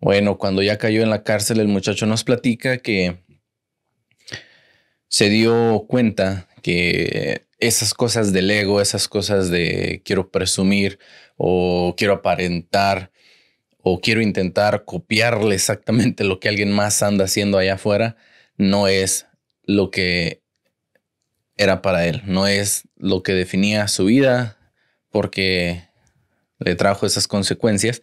Bueno, cuando ya cayó en la cárcel, el muchacho nos platica que se dio cuenta que esas cosas del ego, esas cosas de quiero presumir o quiero aparentar o quiero intentar copiarle exactamente lo que alguien más anda haciendo allá afuera, no es lo que era para él, no es lo que definía su vida porque le trajo esas consecuencias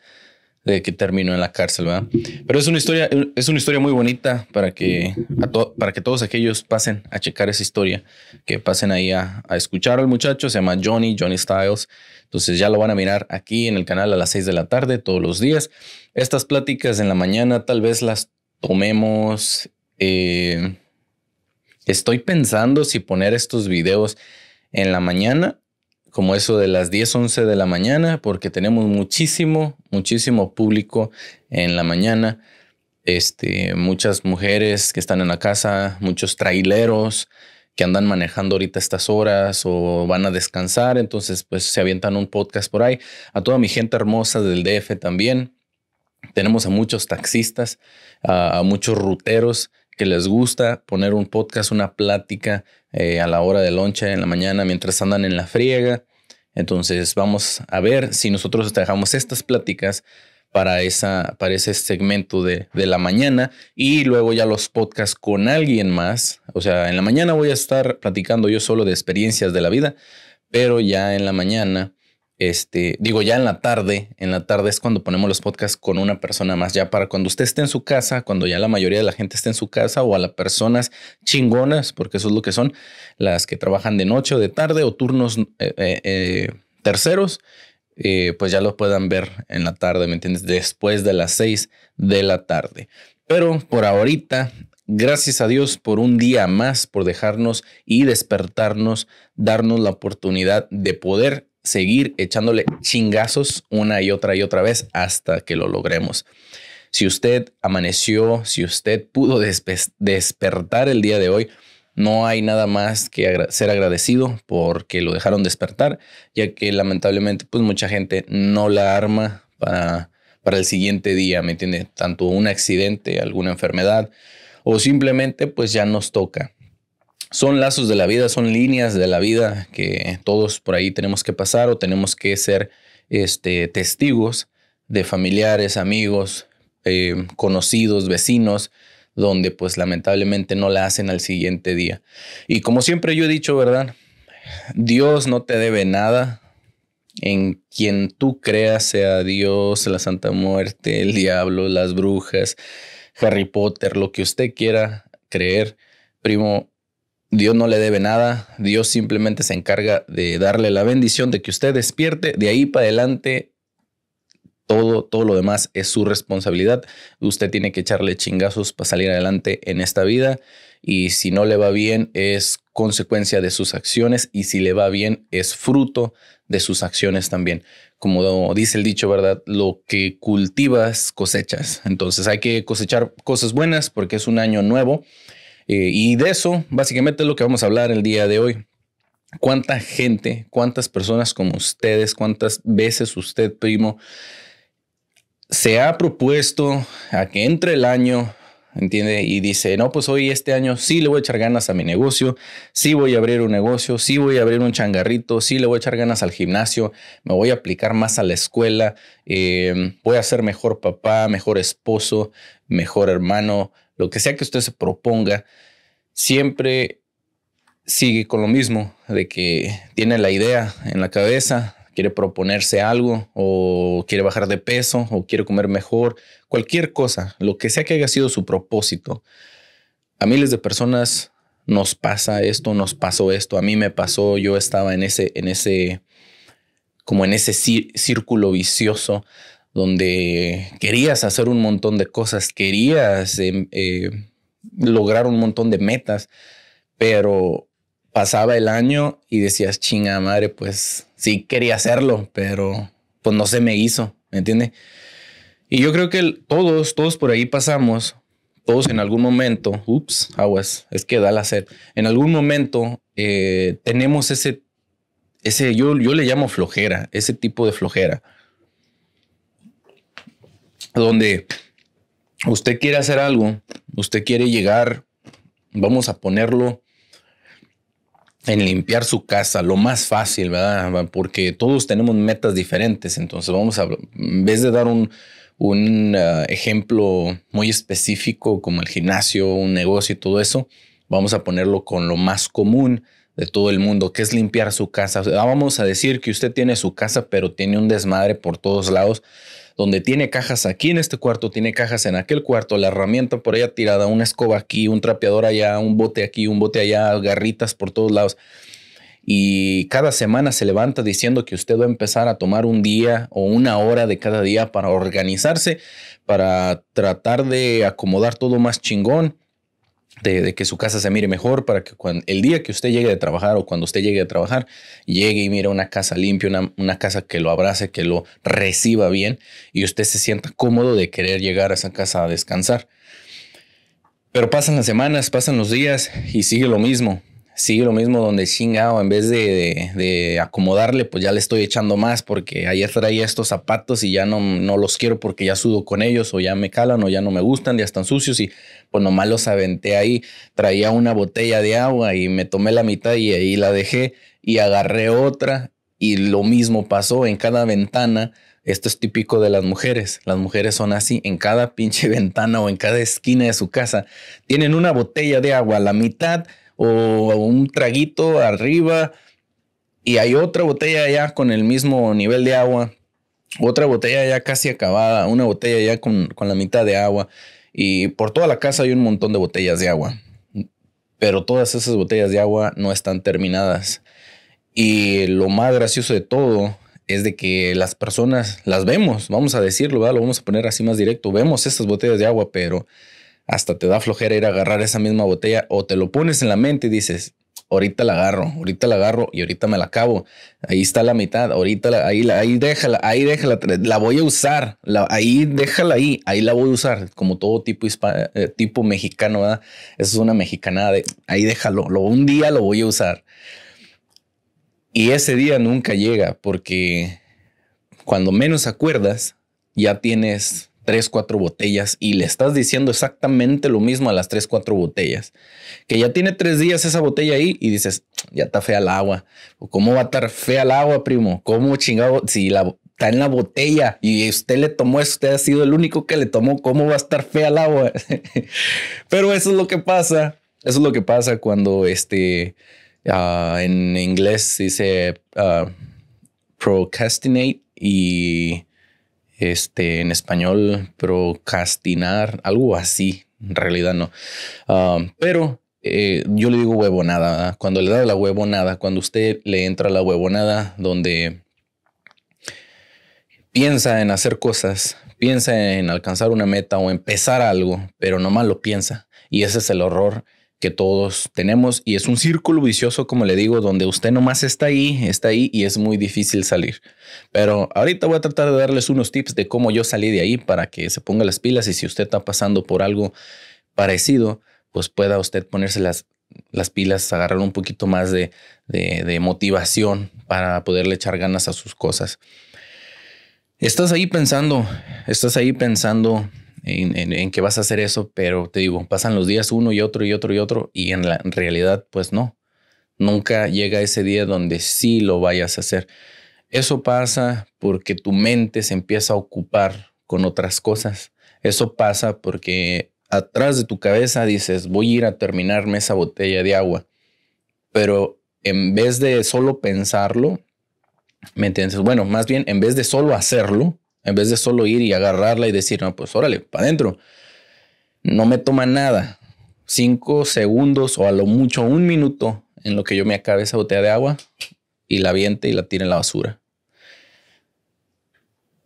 de que terminó en la cárcel, ¿verdad? Pero es una historia, es una historia muy bonita para que, a para que todos aquellos pasen a checar esa historia, que pasen ahí a, escuchar al muchacho, se llama Johnny, Johnny Styles. Entonces ya lo van a mirar aquí en el canal a las 6 de la tarde todos los días. Estas pláticas en la mañana tal vez las tomemos. Eh, estoy pensando si poner estos videos en la mañana como eso de las 10, 11 de la mañana, porque tenemos muchísimo, muchísimo público en la mañana. Este, muchas mujeres que están en la casa, muchos traileros que andan manejando ahorita estas horas o van a descansar, entonces pues se avientan un podcast por ahí. A toda mi gente hermosa del DF también. Tenemos a muchos taxistas, a, muchos ruteros que les gusta poner un podcast, una plática eh, a la hora de loncha en la mañana mientras andan en la friega. Entonces vamos a ver si nosotros dejamos estas pláticas para, esa, para ese segmento de, de, la mañana y luego ya los podcasts con alguien más. O sea, en la mañana voy a estar platicando yo solo de experiencias de la vida, pero ya en la mañana este, digo, ya en la tarde, en la tarde es cuando ponemos los podcasts con una persona más, ya para cuando usted esté en su casa, cuando ya la mayoría de la gente esté en su casa o a las personas chingonas, porque eso es lo que son, las que trabajan de noche o de tarde o turnos eh, eh, eh, terceros, pues ya lo puedan ver en la tarde, ¿me entiendes? Después de las seis de la tarde. Pero por ahorita, gracias a Dios por un día más, por dejarnos y despertarnos, darnos la oportunidad de poder seguir echándole chingazos una y otra y otra vez hasta que lo logremos. Si usted amaneció, si usted pudo despertar el día de hoy, no hay nada más que ser agradecido porque lo dejaron despertar, ya que lamentablemente pues mucha gente no la arma para, para el siguiente día, ¿me entiende? Tanto un accidente, alguna enfermedad o simplemente pues ya nos toca son lazos de la vida, son líneas de la vida que todos por ahí tenemos que pasar o tenemos que ser este, testigos de familiares, amigos, eh, conocidos, vecinos, donde pues lamentablemente no la hacen al siguiente día. Y como siempre yo he dicho, ¿verdad? Dios no te debe nada. En quien tú creas, sea Dios, la Santa Muerte, el diablo, las brujas, Harry Potter, lo que usted quiera creer, primo, Dios no le debe nada, Dios simplemente se encarga de darle la bendición de que usted despierte, de ahí para adelante todo, todo lo demás es su responsabilidad. Usted tiene que echarle chingazos para salir adelante en esta vida y si no le va bien es consecuencia de sus acciones y si le va bien es fruto de sus acciones también. Como dice el dicho, ¿verdad? Lo que cultivas cosechas. Entonces hay que cosechar cosas buenas porque es un año nuevo eh, y de eso básicamente es lo que vamos a hablar el día de hoy. ¿Cuánta gente, cuántas personas como ustedes, cuántas veces usted, primo, se ha propuesto a que entre el año, ¿entiende? Y dice, no, pues hoy este año sí le voy a echar ganas a mi negocio, sí voy a abrir un negocio, sí voy a abrir un changarrito, sí le voy a echar ganas al gimnasio, me voy a aplicar más a la escuela, eh, voy a ser mejor papá, mejor esposo, mejor hermano, lo que sea que usted se proponga, siempre sigue con lo mismo, de que tiene la idea en la cabeza, quiere proponerse algo o quiere bajar de peso o quiere comer mejor, cualquier cosa, lo que sea que haya sido su propósito. A miles de personas nos pasa esto, nos pasó esto, a mí me pasó, yo estaba en ese, en ese, como en ese círculo vicioso donde querías hacer un montón de cosas, querías em, eh, lograr un montón de metas, pero pasaba el año y decías, chinga madre, pues sí quería hacerlo, pero pues no se me hizo, ¿me entiendes? Y yo creo que todos, todos por ahí pasamos, todos en algún momento, ups, aguas, es que da la sed, en algún momento eh, tenemos ese, ese yo, yo le llamo flojera, ese tipo de flojera donde usted quiere hacer algo, usted quiere llegar, vamos a ponerlo en limpiar su casa, lo más fácil, ¿verdad? Porque todos tenemos metas diferentes, entonces vamos a, en vez de dar un, ah, ejemplo muy específico como el gimnasio, un negocio y todo eso, vamos a ponerlo con lo más común de todo el mundo, que es limpiar su casa. vamos a decir que usted tiene su casa, pero tiene un desmadre por todos lados donde tiene cajas aquí en este cuarto, tiene cajas en aquel cuarto, la herramienta por allá tirada, una escoba aquí, un trapeador allá, un bote aquí, un bote allá, garritas por todos lados. Y cada semana se levanta diciendo que usted va a empezar a tomar un día o una hora de cada día para organizarse, para tratar de acomodar todo más chingón de, que su casa se mire mejor para que cuando, el día que usted llegue de trabajar o cuando usted llegue a trabajar, llegue y mire una casa limpia, una, una, casa que lo abrace, que lo reciba bien y usted se sienta cómodo de querer llegar a esa casa a descansar. Pero pasan las semanas, pasan los días y sigue lo mismo. Sí, lo mismo donde chingado, en vez de, acomodarle, pues ya le estoy echando más porque ayer traía estos zapatos y ya no, no los quiero porque ya sudo con ellos o ya me calan o ya no me gustan, ya están sucios y pues nomás los aventé ahí. Traía una botella de agua y me tomé la mitad y ahí la dejé y agarré otra y lo mismo pasó en cada ventana. Esto es típico de las mujeres. Las mujeres son así. En cada pinche ventana o en cada esquina de su casa tienen una botella de agua, la mitad o un traguito arriba y hay otra botella ya con el mismo nivel de agua, otra botella ya casi acabada, una botella ya con, la mitad de agua y por toda la casa hay un montón de botellas de agua, pero todas esas botellas de agua no están terminadas. Y lo más gracioso de todo es de que las personas las vemos, vamos a decirlo, lo vamos a poner así más directo, vemos esas botellas de agua, pero hasta te da flojera ir a agarrar esa misma botella o te lo pones en la mente y dices, ahorita la agarro, ahorita la agarro y ahorita me la acabo. Ahí está la mitad, ahorita la, ahí, ahí déjala, ahí déjala, la voy a usar, ahí déjala ahí, ahí la voy a usar, como todo tipo, eh, tipo mexicano, Eso es una mexicanada ahí déjalo, lo, un día lo voy a usar. Y ese día nunca llega porque cuando menos acuerdas, ya tienes tres, cuatro botellas y le estás diciendo exactamente lo mismo a las tres, cuatro botellas. Que ya tiene tres días esa botella ahí y dices, ya está fea el agua. O cómo va a estar fea el agua, primo. ¿Cómo chingado? Si la, está en la botella y usted le tomó eso, usted ha sido el único que le tomó, ¿cómo va a estar fea el agua? Pero eso es lo que pasa. Eso es lo que pasa cuando este, ah, en inglés dice ah, procrastinate y este, en español, procrastinar, algo así, en realidad no. Ah, pero eh, yo le digo huevonada, nada. cuando le da la huevonada, cuando usted le entra la huevonada, donde piensa en hacer cosas, piensa en alcanzar una meta o empezar algo, pero nomás lo piensa. Y ese es el horror que todos tenemos y es un círculo vicioso, como le digo, donde usted nomás está ahí, está ahí y es muy difícil salir. Pero ahorita voy a tratar de darles unos tips de cómo yo salí de ahí para que se ponga las pilas y si usted está pasando por algo parecido, pues pueda usted ponerse las, las pilas, agarrar un poquito más de, de, de motivación para poderle echar ganas a sus cosas. Estás ahí pensando, estás ahí pensando en, que vas a hacer eso, pero te digo, pasan los días uno y otro y otro y otro y en la realidad pues no. Nunca llega ese día donde sí lo vayas a hacer. Eso pasa porque tu mente se empieza a ocupar con otras cosas. Eso pasa porque atrás de tu cabeza dices, voy a ir a terminarme esa botella de agua. Pero en vez de solo pensarlo, ¿me entiendes? Bueno, más bien, en vez de solo hacerlo, en vez de solo ir y agarrarla y decir, no, pues órale, para adentro. No me toma nada. Cinco segundos o a lo mucho un minuto en lo que yo me acabe esa botella de agua y la viente y la tire en la basura.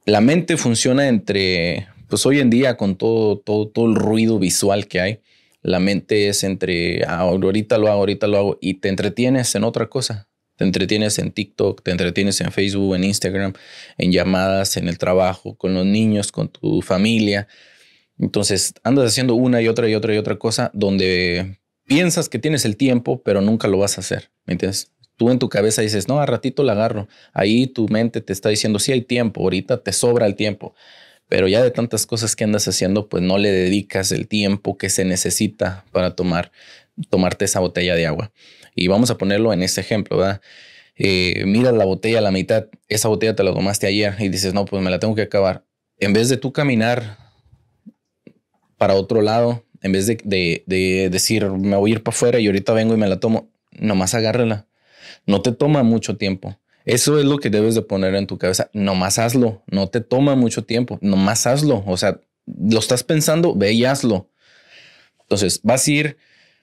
La mente funciona entre, pues hoy en día con todo, todo, todo el ruido visual que hay, la mente es entre, ah, ahorita lo hago, ahorita lo hago, y te entretienes en otra cosa. Te entretienes en TikTok, te entretienes en Facebook, en Instagram, en llamadas, en el trabajo, con los niños, con tu familia. Entonces andas haciendo una y otra y otra y otra cosa donde piensas que tienes el tiempo, pero nunca lo vas a hacer. ¿Me entiendes? Tú en tu cabeza dices, no, a ratito la agarro. Ahí tu mente te está diciendo, sí hay tiempo, ahorita te sobra el tiempo. Pero ya de tantas cosas que andas haciendo, pues no le dedicas el tiempo que se necesita para tomar, tomarte esa botella de agua. Y vamos a ponerlo en este ejemplo, ¿verdad? Eh, mira la botella a la mitad, esa botella te la tomaste ayer y dices, no, pues me la tengo que acabar. En vez de tú caminar para otro lado, en vez de, de, de decir, me voy a ir para afuera y ahorita vengo y me la tomo, nomás agárrala. No te toma mucho tiempo. Eso es lo que debes de poner en tu cabeza. Nomás hazlo. No te toma mucho tiempo. Nomás hazlo. O sea, lo estás pensando, ve y hazlo. Entonces, vas a ir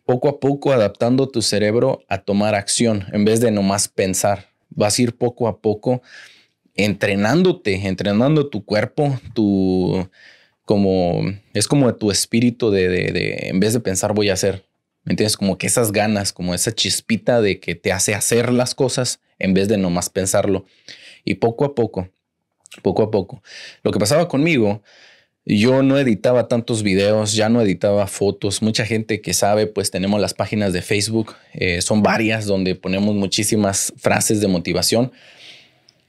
poco a poco adaptando tu cerebro a tomar acción en vez de nomás pensar. Vas a ir poco a poco entrenándote, entrenando tu cuerpo, tu como es como tu espíritu de, de, de en vez de pensar voy a hacer. ¿Me entiendes? Como que esas ganas, como esa chispita de que te hace hacer las cosas en vez de nomás pensarlo. Y poco a poco, poco a poco. Lo que pasaba conmigo yo no editaba tantos videos, ya no editaba fotos. Mucha gente que sabe, pues tenemos las páginas de Facebook, eh, son varias donde ponemos muchísimas frases de motivación.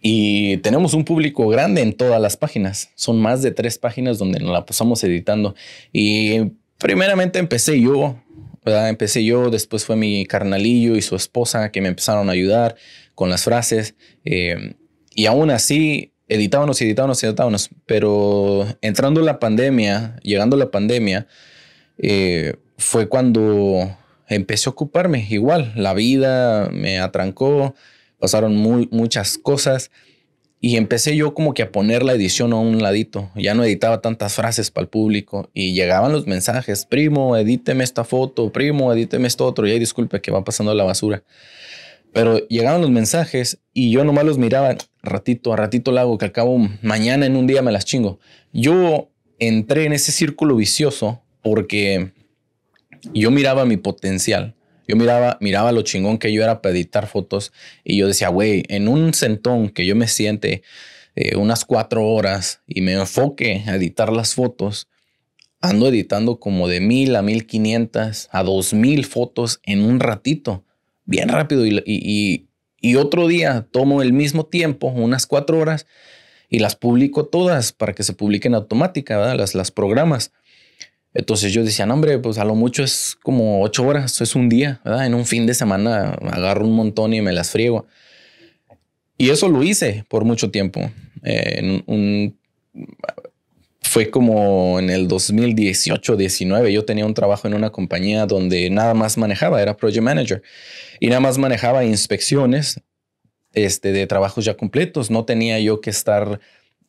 Y tenemos un público grande en todas las páginas. Son más de tres páginas donde nos la pasamos editando. Y primeramente empecé yo, ¿verdad? Empecé yo, después fue mi carnalillo y su esposa que me empezaron a ayudar con las frases. Eh, y aún así, editábamos y editábamos y editábamos, pero entrando la pandemia, llegando la pandemia, eh, fue cuando empecé a ocuparme igual, la vida me atrancó, pasaron muchas cosas y empecé yo como que a poner la edición a un ladito, ya no editaba tantas frases para el público y llegaban los mensajes, primo, edíteme esta foto, primo, edíteme esto otro, y ahí disculpe que va pasando la basura. Pero llegaban los mensajes y yo nomás los miraba ratito a ratito la que al cabo mañana en un día me las chingo. Yo entré en ese círculo vicioso porque yo miraba mi potencial. Yo miraba, miraba lo chingón que yo era para editar fotos y yo decía, güey, en un sentón que yo me siente eh, unas cuatro horas y me enfoque a editar las fotos, ando editando como de mil a mil quinientas a dos mil fotos en un ratito bien rápido y, otro día tomo el mismo tiempo, unas cuatro horas, y las publico todas para que se publiquen automática, Las, las programas. Entonces yo decía, no, hombre, pues a lo mucho es como ocho horas, es un día, En un fin de semana agarro un montón y me las friego. Y eso lo hice por mucho tiempo. Eh, en un, fue como en el 2018, 19, yo tenía un trabajo en una compañía donde nada más manejaba, era project manager y nada más manejaba inspecciones este, de trabajos ya completos. No tenía yo que estar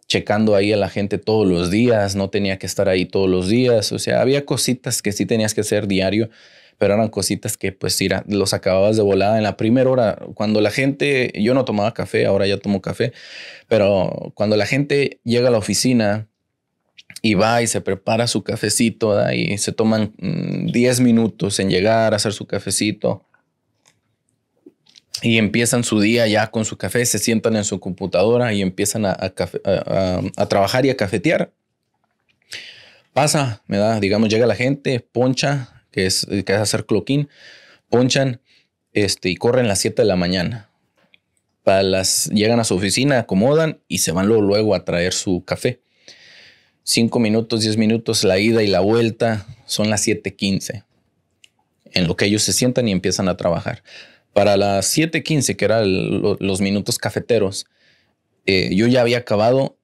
checando ahí a la gente todos los días, no tenía que estar ahí todos los días. O sea, había cositas que sí tenías que hacer diario, pero eran cositas que pues ir los acababas de volada en la primera hora. Cuando la gente, yo no tomaba café, ahora ya tomo café, pero cuando la gente llega a la oficina, y va y se prepara su cafecito y se toman 10 mm, minutos en llegar a hacer su cafecito y empiezan su día ya con su café, se sientan en su computadora y empiezan a, trabajar y a cafetear. Pasa, me da, digamos, llega la gente, poncha, que es, que es hacer cloquín, ponchan este, y corren las 7 de la mañana. Para las, llegan a su oficina, acomodan y se van luego a traer su café. 5 minutos, 10 minutos, la ida y la vuelta, son las 7.15, en lo que ellos se sientan y empiezan a trabajar. Para las 7.15, que eran los minutos cafeteros, eh, yo ya había acabado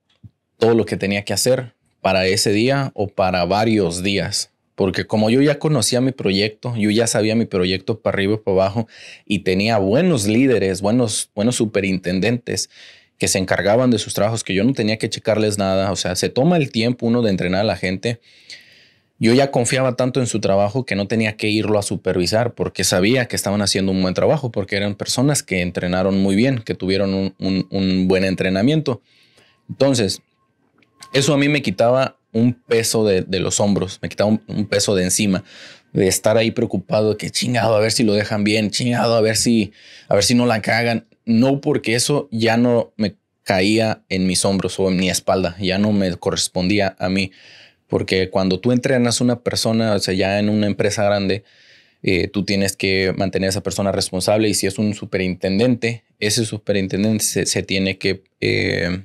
todo lo que tenía que hacer para ese día o para varios días, porque como yo ya conocía mi proyecto, yo ya sabía mi proyecto para arriba y para abajo y tenía buenos líderes, buenos, buenos superintendentes, se encargaban de sus trabajos, que yo no tenía que checarles nada, o sea, se toma el tiempo uno de entrenar a la gente. Yo ya confiaba tanto en su trabajo que no tenía que irlo a supervisar porque sabía que estaban haciendo un buen trabajo, porque eran personas que entrenaron muy bien, que tuvieron un, buen entrenamiento. Entonces, eso a mí me quitaba un peso de, los hombros, me quitaba un, un, peso de encima, de estar ahí preocupado, que chingado, a ver si lo dejan bien, chingado, a ver si, a ver si no la cagan no porque eso ya no me caía en mis hombros o en mi espalda, ya no me correspondía a mí. Porque cuando tú entrenas una persona, o sea, ya en una empresa grande, eh, tú tienes que mantener a esa persona responsable y si es un superintendente, ese superintendente se, tiene que... Eh,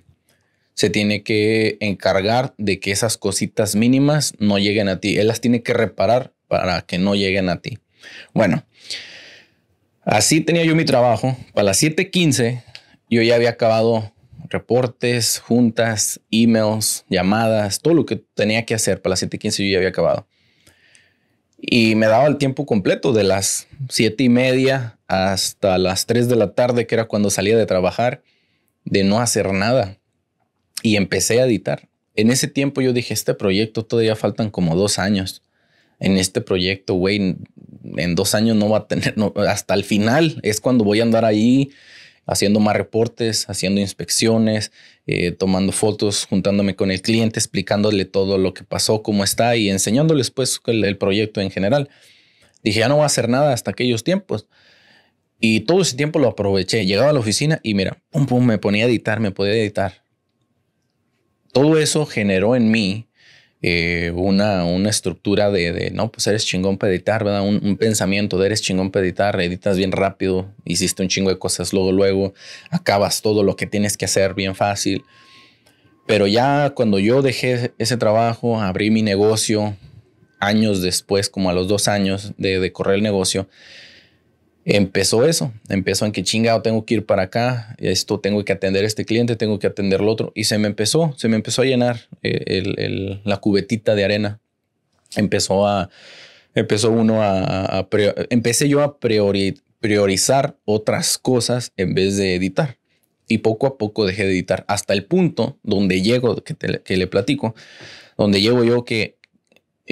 se tiene que encargar de que esas cositas mínimas no lleguen a ti. Él las tiene que reparar para que no lleguen a ti. Bueno, Así tenía yo mi trabajo. Para las 7:15 yo ya había acabado reportes, juntas, emails, llamadas, todo lo que tenía que hacer. Para las 7:15 yo ya había acabado. Y me daba el tiempo completo de las 7 y media hasta las 3 de la tarde, que era cuando salía de trabajar, de no hacer nada. Y empecé a editar. En ese tiempo yo dije, este proyecto todavía faltan como dos años. En este proyecto, güey, en dos años no va a tener, hasta el final es cuando voy a andar ahí haciendo más reportes, haciendo inspecciones, eh, tomando fotos, juntándome con el cliente, explicándole todo lo que pasó, cómo está y enseñándoles pues el, proyecto en general. Dije, ya no va a hacer nada hasta aquellos tiempos. Y todo ese tiempo lo aproveché. Llegaba a la oficina y mira, pum, pum, me ponía a editar, me podía editar. Todo eso generó en mí eh, una, una estructura de, no, pues eres chingón para editar, ¿verdad? Un, pensamiento de eres chingón para editar, editas bien rápido, hiciste un chingo de cosas, luego, luego acabas todo lo que tienes que hacer bien fácil. Pero ya cuando yo dejé ese trabajo, abrí mi negocio, años después, como a los dos años de correr el negocio, empezó eso, empezó en que chingado tengo que ir para acá, esto tengo que atender a este cliente, tengo que atender al otro, y se me empezó, se me empezó a llenar eh, el, el, la cubetita de arena, empezó a, empezó uno a, empecé yo a priorizar otras cosas en vez de editar. Y poco a poco dejé de editar hasta el punto donde llego, que, te, que le platico, donde llego yo que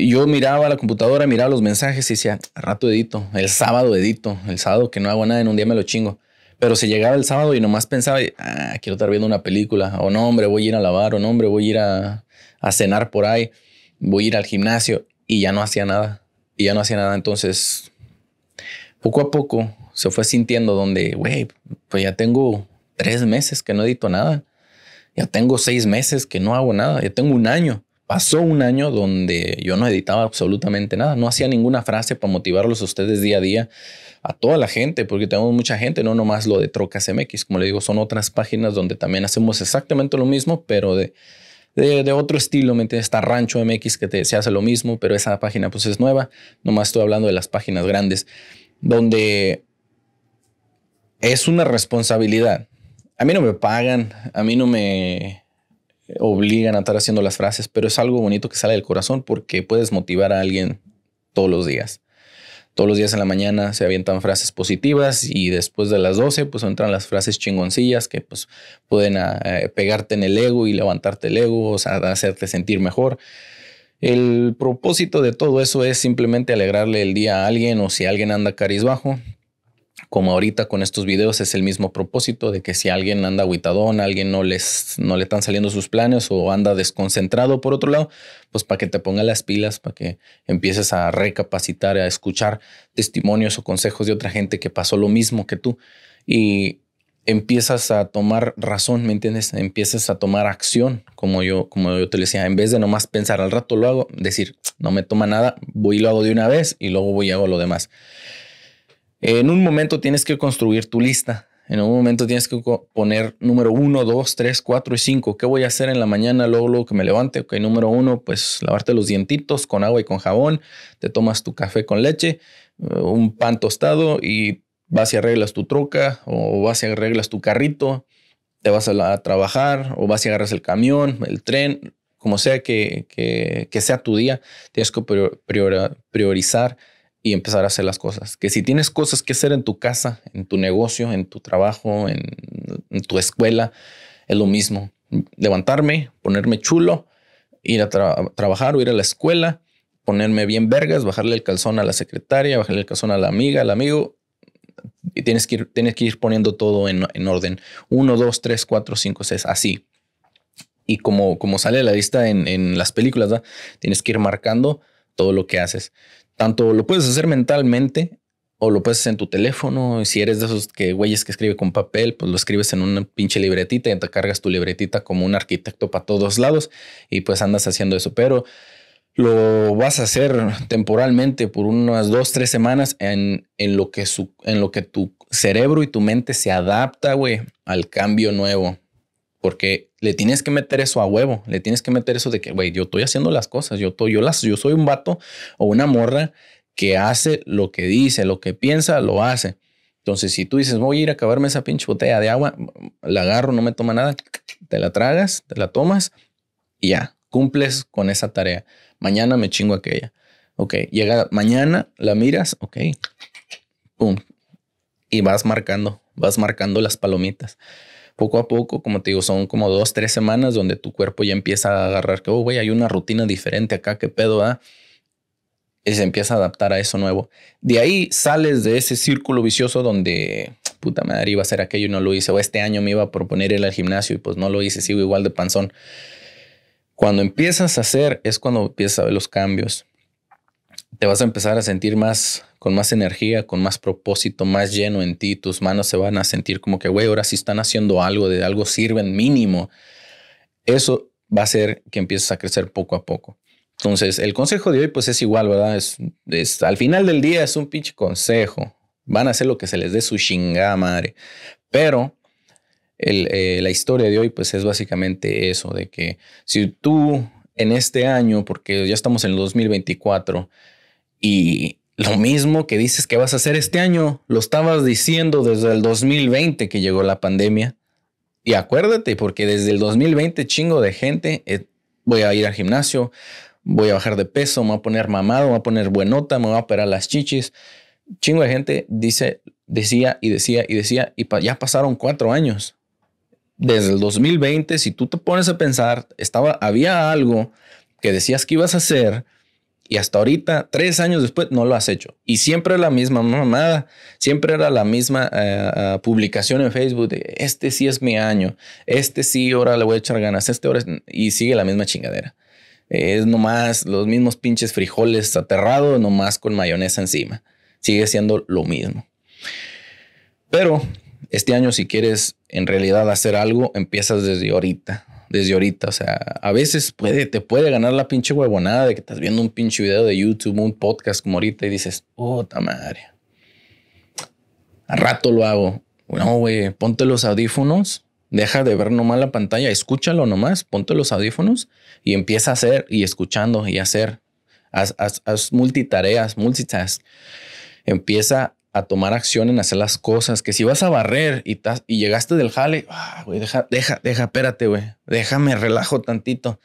yo miraba la computadora, miraba los mensajes y decía, rato edito, el sábado edito, el sábado que no hago nada, en un día me lo chingo. Pero se llegaba el sábado y nomás pensaba, ah, quiero estar viendo una película, o no, hombre, voy a ir a lavar, o no, hombre, voy a ir a, a cenar por ahí, voy a ir al gimnasio, y ya no hacía nada, y ya no hacía nada. Entonces, poco a poco se fue sintiendo donde, güey, pues ya tengo tres meses que no edito nada, ya tengo seis meses que no hago nada, ya tengo un año Pasó un año donde yo no editaba absolutamente nada, no hacía ninguna frase para motivarlos a ustedes día a día, a toda la gente, porque tenemos mucha gente, no nomás lo de Trocas MX, como le digo, son otras páginas donde también hacemos exactamente lo mismo, pero de, de, otro estilo, ¿me entiendes? Está Rancho MX que te, se hace lo mismo, pero esa página pues es nueva, nomás estoy hablando de las páginas grandes, donde es una responsabilidad. A mí no me pagan, a mí no me obligan a estar haciendo las frases, pero es algo bonito que sale del corazón porque puedes motivar a alguien todos los días. Todos los días en la mañana se avientan frases positivas y después de las 12 pues entran las frases chingoncillas que pues pueden ah, eh, pegarte en el ego y levantarte el ego, o sea, hacerte sentir mejor. El propósito de todo eso es simplemente alegrarle el día a alguien o si alguien anda cariz bajo como ahorita con estos videos es el mismo propósito de que si alguien anda aguitadón, alguien no les no le están saliendo sus planes o anda desconcentrado por otro lado, pues para que te ponga las pilas, para que empieces a recapacitar, a escuchar testimonios o consejos de otra gente que pasó lo mismo que tú y empiezas a tomar razón, ¿me entiendes? Empiezas a tomar acción, como yo como yo te decía, en vez de nomás pensar al rato lo hago, decir, no me toma nada, voy y lo hago de una vez y luego voy y hago lo demás. En un momento tienes que construir tu lista. En un momento tienes que poner número uno, dos, tres, cuatro y cinco. ¿Qué voy a hacer en la mañana luego, que me levante? Ok, número uno, pues lavarte los dientitos con agua y con jabón. Te tomas tu café con leche, eh, un pan tostado y vas y arreglas tu troca o vas y arreglas tu carrito. Te vas a, trabajar o vas y agarras el camión, el tren, como sea que, sea tu día. Tienes que priorizar y empezar a hacer las cosas. Que si tienes cosas que hacer en tu casa, en tu negocio, en tu trabajo, en, tu escuela, es lo mismo. Levantarme, ponerme chulo, ir a trabajar o ir a la escuela, ponerme bien vergas, bajarle el calzón a la secretaria, bajarle el calzón a la amiga, al amigo. Y tienes que ir, tienes que ir poniendo todo en, orden. Uno, dos, tres, cuatro, cinco, seis, así. Y como, como sale a la vista en, las películas, tienes que ir marcando todo lo que haces tanto lo puedes hacer mentalmente o lo puedes hacer en tu teléfono. Y si eres de esos que güeyes que escribe con papel, pues lo escribes en una pinche libretita y te cargas tu libretita como un arquitecto para todos lados y pues andas haciendo eso. Pero lo vas a hacer temporalmente por unas dos, tres semanas en, lo, que en lo que tu cerebro y tu mente se adapta, güey, al cambio nuevo. Porque le tienes que meter eso a huevo, le tienes que meter eso de que, güey, yo estoy haciendo las cosas, yo, estoy, yo, las, yo soy un vato o una morra que hace lo que dice, lo que piensa, lo hace. Entonces, si tú dices, voy a ir a acabarme esa pinche botella de agua, la agarro, no me toma nada, te la tragas, te la tomas y ya, cumples con esa tarea. Mañana me chingo aquella. Ok, llega mañana, la miras, ok, pum, y vas marcando, vas marcando las palomitas poco a poco, como te digo, son como dos, tres semanas donde tu cuerpo ya empieza a agarrar que, oh, hay una rutina diferente acá, qué pedo, ¿ah? Y se empieza a adaptar a eso nuevo. De ahí sales de ese círculo vicioso donde, puta madre, iba a ser aquello y no lo hice, o este año me iba a proponer ir al gimnasio y pues no lo hice, sigo igual de panzón. Cuando empiezas a hacer es cuando empiezas a ver los cambios te vas a empezar a sentir más, con más energía, con más propósito, más lleno en ti, tus manos se van a sentir como que, güey, ahora sí están haciendo algo, de algo sirven mínimo. Eso va a hacer que empieces a crecer poco a poco. Entonces, el consejo de hoy pues es igual, ¿verdad? Es, al final del día es un pinche consejo. Van a hacer lo que se les dé su chingada madre. Pero eh, la historia de hoy pues es básicamente eso, de que si tú en este año, porque ya estamos en el 2024, y lo mismo que dices que vas a hacer este año, lo estabas diciendo desde el 2020 que llegó la pandemia. Y acuérdate, porque desde el 2020 chingo de gente, eh, voy a ir al gimnasio, voy a bajar de peso, me voy a poner mamado, me voy a poner buenota, me voy a operar las chichis. Chingo de gente dice, decía y decía y decía, y ya pasaron cuatro años. Desde el 2020, si tú te pones a pensar, estaba, había algo que decías que ibas a hacer, y hasta ahorita, tres años después, no lo has hecho. Y siempre la misma mamada, siempre era la misma eh, eh, publicación en Facebook de este sí es mi año, este sí, ahora le voy a echar ganas, este ahora Y sigue la misma chingadera. Es nomás los mismos pinches frijoles aterrados, nomás con mayonesa encima. Sigue siendo lo mismo. Pero este año, si quieres en realidad hacer algo, empiezas desde ahorita desde ahorita. O sea, a veces puede, te puede ganar la pinche huevonada de que estás viendo un pinche video de YouTube, un podcast como ahorita y dices, puta madre. A rato lo hago. No, güey, ponte los audífonos, deja de ver nomás la pantalla, escúchalo nomás, ponte los audífonos y empieza a hacer y escuchando y hacer. Haz, haz, haz multitareas, multitask. Empieza a tomar acción en hacer las cosas, que si vas a barrer y, y llegaste del jale, ah, deja, deja, deja, espérate, güey, déjame, relajo tantito.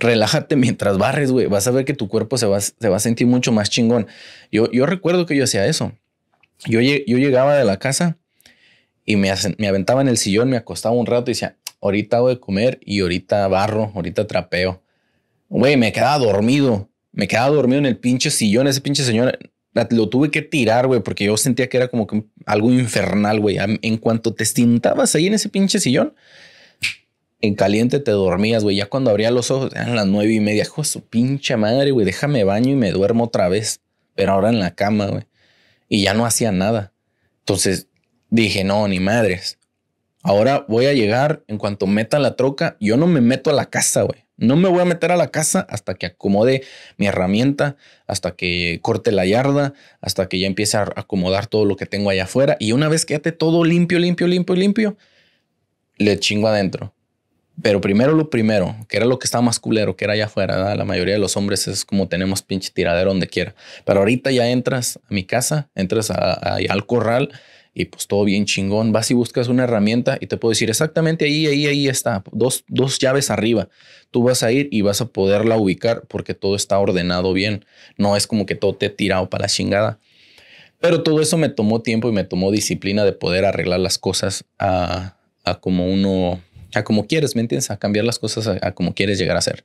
Relájate mientras barres, güey, vas a ver que tu cuerpo se va, se va a sentir mucho más chingón. Yo, yo recuerdo que yo hacía eso. Yo, yo llegaba de la casa y me, me aventaba en el sillón, me acostaba un rato y decía, ahorita voy de comer y ahorita barro, ahorita trapeo. Güey, me quedaba dormido. Me quedaba dormido en el pinche sillón. Ese pinche señor lo tuve que tirar, güey, porque yo sentía que era como que algo infernal, güey. En cuanto te estintabas ahí en ese pinche sillón, en caliente te dormías, güey. Ya cuando abría los ojos, eran las nueve y media. Hijo su pinche madre, güey, déjame baño y me duermo otra vez. Pero ahora en la cama, güey. Y ya no hacía nada. Entonces dije, no, ni madres. Ahora voy a llegar, en cuanto meta la troca, yo no me meto a la casa, güey. No me voy a meter a la casa hasta que acomode mi herramienta, hasta que corte la yarda, hasta que ya empiece a acomodar todo lo que tengo allá afuera. Y una vez que esté todo limpio, limpio, limpio, limpio, le chingo adentro. Pero primero lo primero, que era lo que estaba más culero, que era allá afuera. La mayoría de los hombres es como tenemos pinche tiradero donde quiera. Pero ahorita ya entras a mi casa, entras al corral y pues todo bien chingón. Vas y buscas una herramienta y te puedo decir exactamente ahí, ahí, ahí está, dos, dos llaves arriba. Tú vas a ir y vas a poderla ubicar porque todo está ordenado bien. No es como que todo te he tirado para la chingada. Pero todo eso me tomó tiempo y me tomó disciplina de poder arreglar las cosas a, como uno, a como quieres, ¿me entiendes? A cambiar las cosas a, a como quieres llegar a ser.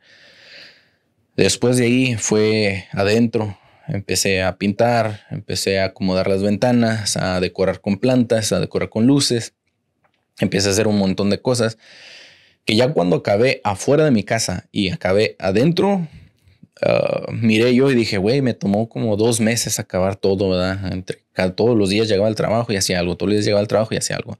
Después de ahí fue adentro, empecé a pintar, empecé a acomodar las ventanas, a decorar con plantas, a decorar con luces, empecé a hacer un montón de cosas que ya cuando acabé afuera de mi casa y acabé adentro, ah, miré yo y dije, güey, me tomó como dos meses acabar todo, ¿verdad? Entre, todos los días llegaba al trabajo y hacía algo, todos los días llegaba al trabajo y hacía algo.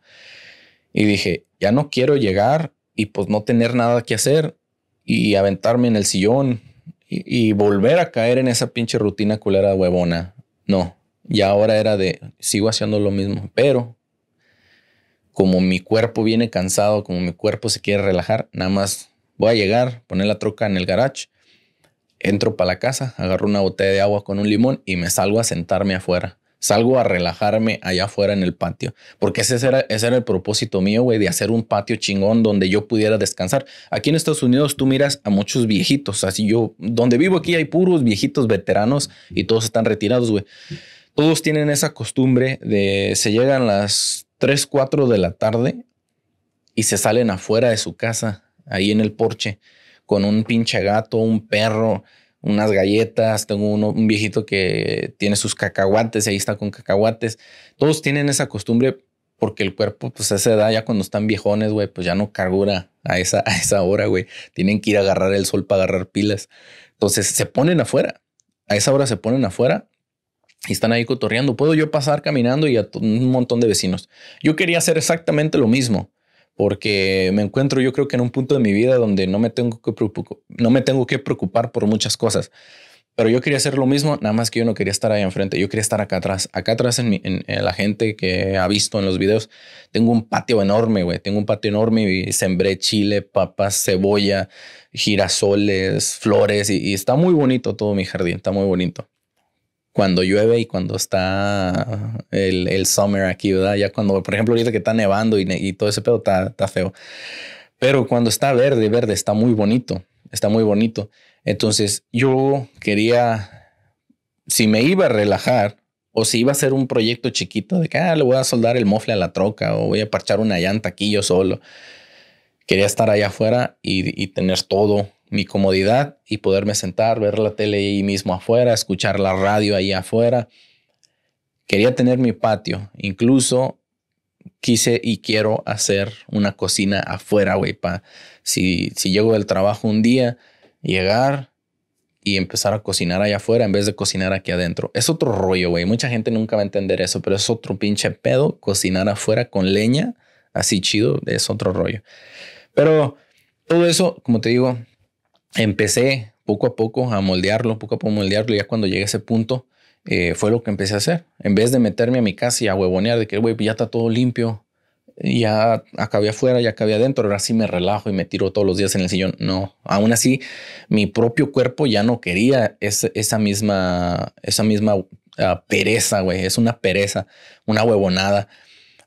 Y dije, ya no quiero llegar y pues no tener nada que hacer y aventarme en el sillón y, volver a caer en esa pinche rutina culera huevona. No, y ahora era de, sigo haciendo lo mismo, pero como mi cuerpo viene cansado, como mi cuerpo se quiere relajar, nada más voy a llegar, poner la troca en el garage, entro para la casa, agarro una botella de agua con un limón y me salgo a sentarme afuera. Salgo a relajarme allá afuera en el patio. Porque ese era, ese era el propósito mío, güey, de hacer un patio chingón donde yo pudiera descansar. Aquí en Estados Unidos tú miras a muchos viejitos. Así yo, donde vivo aquí hay puros viejitos veteranos y todos están retirados, güey. Todos tienen esa costumbre de se llegan las 3, 4 de la tarde y se salen afuera de su casa, ahí en el porche, con un pinche gato, un perro unas galletas, tengo uno, un viejito que tiene sus cacahuates y ahí está con cacahuates. Todos tienen esa costumbre porque el cuerpo, pues a esa edad, ya cuando están viejones, güey, pues ya no cargura a esa, a esa hora, güey. Tienen que ir a agarrar el sol para agarrar pilas. Entonces se ponen afuera. A esa hora se ponen afuera y están ahí cotorreando. Puedo yo pasar caminando y a un montón de vecinos. Yo quería hacer exactamente lo mismo porque me encuentro yo creo que en un punto de mi vida donde no me tengo que preocupar, no me tengo que preocupar por muchas cosas. Pero yo quería hacer lo mismo, nada más que yo no quería estar ahí enfrente, yo quería estar acá atrás. Acá atrás en, la gente que ha visto en los videos, tengo un patio enorme, güey. Tengo un patio enorme y sembré chile, papas, cebolla, girasoles, flores y está muy bonito todo mi jardín, está muy bonito cuando llueve y cuando está el, summer aquí, ¿verdad? Ya cuando, por ejemplo, ahorita que está nevando y, todo ese pedo está, feo. Pero cuando está verde, verde, está muy bonito, está muy bonito. Entonces yo quería, si me iba a relajar o si iba a hacer un proyecto chiquito de que ah, le voy a soldar el mofle a la troca o voy a parchar una llanta aquí yo solo, quería estar allá afuera y, y tener todo mi comodidad y poderme sentar, ver la tele ahí mismo afuera, escuchar la radio ahí afuera. Quería tener mi patio, incluso quise y quiero hacer una cocina afuera, güey, pa si, si llego del trabajo un día, llegar y empezar a cocinar allá afuera en vez de cocinar aquí adentro. Es otro rollo, güey. Mucha gente nunca va a entender eso, pero es otro pinche pedo cocinar afuera con leña, así chido, es otro rollo. Pero todo eso, como te digo, empecé poco a poco a moldearlo, poco a poco a moldearlo. Ya cuando llegué a ese punto, eh, fue lo que empecé a hacer. En vez de meterme a mi casa y a huevonear de que, güey, pues ya está todo limpio, ya acabé afuera, ya acabé adentro, ahora sí me relajo y me tiro todos los días en el sillón. No, aún así, mi propio cuerpo ya no quería esa, esa misma, esa misma ah, pereza, güey. Es una pereza, una huevonada.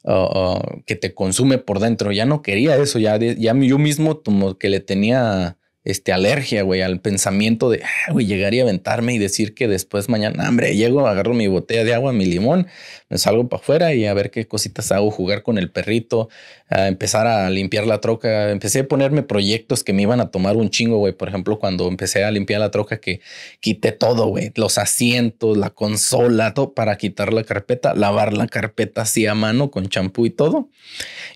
Ah, ah, que te consume por dentro. Ya no quería eso, ya, ya yo mismo como que le tenía este, alergia, güey, al pensamiento de, ah, güey, llegar y aventarme y decir que después mañana, hombre, llego, agarro mi botella de agua, mi limón, me salgo para afuera y a ver qué cositas hago, jugar con el perrito, empezar a limpiar la troca. Empecé a ponerme proyectos que me iban a tomar un chingo, güey. Por ejemplo, cuando empecé a limpiar la troca, que quité todo, güey, los asientos, la consola, todo para quitar la carpeta, lavar la carpeta así a mano con champú y todo,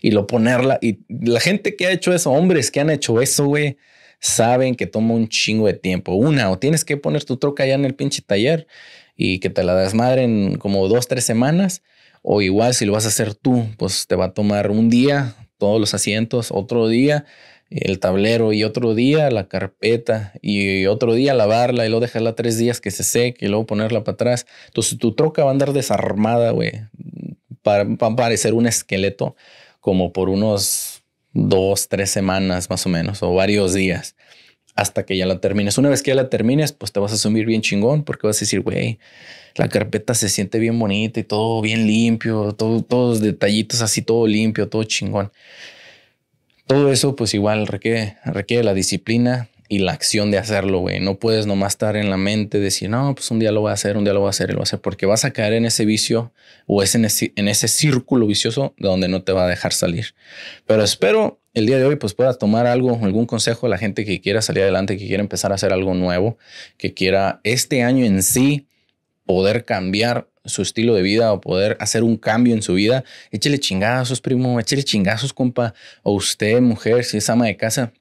y lo ponerla. Y la gente que ha hecho eso, hombres que han hecho eso, güey saben que toma un chingo de tiempo. Una, o tienes que poner tu troca allá en el pinche taller y que te la das madre en como dos, tres semanas. O igual si lo vas a hacer tú, pues te va a tomar un día, todos los asientos, otro día el tablero y otro día la carpeta y otro día lavarla y luego dejarla tres días que se seque y luego ponerla para atrás. Entonces tu troca va a andar desarmada, güey. Va a parecer un esqueleto como por unos dos, tres semanas más o menos, o varios días, hasta que ya la termines. Una vez que ya la termines, pues te vas a asumir bien chingón, porque vas a decir, güey, la carpeta se siente bien bonita y todo bien limpio, todo, todos detallitos así, todo limpio, todo chingón. Todo eso, pues igual requiere, requiere la disciplina, y la acción de hacerlo, güey. No puedes nomás estar en la mente, decir, no, pues un día lo voy a hacer, un día lo voy a hacer, lo voy a hacer, porque vas a caer en ese vicio o en, ese, en ese círculo vicioso de donde no te va a dejar salir. Pero espero el día de hoy pues pueda tomar algo, algún consejo a la gente que quiera salir adelante, que quiera empezar a hacer algo nuevo, que quiera este año en sí poder cambiar su estilo de vida o poder hacer un cambio en su vida. Échele chingazos, primo, échele chingazos, compa. O usted, mujer, si es ama de casa,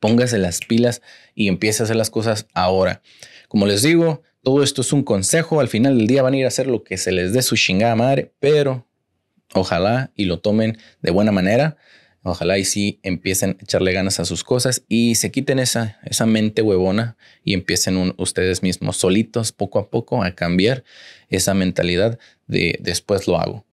Póngase las pilas y empiece a hacer las cosas ahora. Como les digo, todo esto es un consejo. Al final del día van a ir a hacer lo que se les dé su chingada madre, pero ojalá y lo tomen de buena manera. Ojalá y sí empiecen a echarle ganas a sus cosas y se quiten esa, esa mente huevona y empiecen ustedes mismos solitos poco a poco a cambiar esa mentalidad de después lo hago.